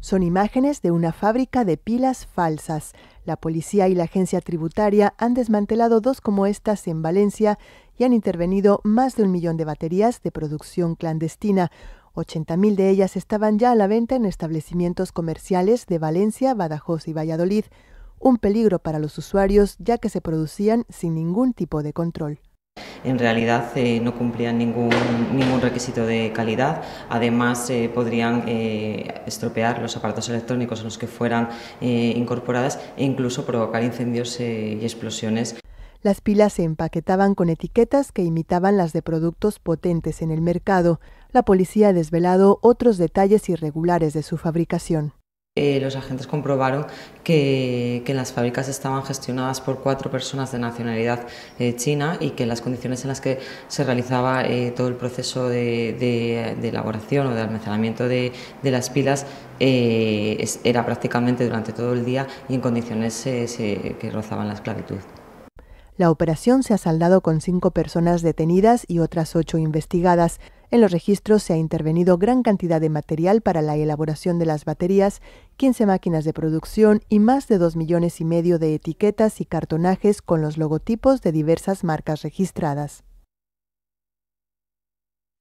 Son imágenes de una fábrica de pilas falsas. La policía y la agencia tributaria han desmantelado dos como estas en Valencia y han intervenido más de un millón de baterías de producción clandestina. 80.000 de ellas estaban ya a la venta en establecimientos comerciales de Valencia, Badajoz y Valladolid. Un peligro para los usuarios ya que se producían sin ningún tipo de control en realidad eh, no cumplían ningún, ningún requisito de calidad. Además, eh, podrían eh, estropear los aparatos electrónicos en los que fueran incorporadas e incluso provocar incendios y explosiones. Las pilas se empaquetaban con etiquetas que imitaban las de productos potentes en el mercado. La policía ha desvelado otros detalles irregulares de su fabricación. Eh, los agentes comprobaron que, las fábricas estaban gestionadas por cuatro personas de nacionalidad eh, china y que las condiciones en las que se realizaba eh, todo el proceso de, elaboración o de almacenamiento de, las pilas era prácticamente durante todo el día y en condiciones que rozaban la esclavitud. La operación se ha saldado con cinco personas detenidas y otras ocho investigadas. En los registros se ha intervenido gran cantidad de material para la elaboración de las baterías, 15 máquinas de producción y más de 2 millones y medio de etiquetas y cartonajes con los logotipos de diversas marcas registradas.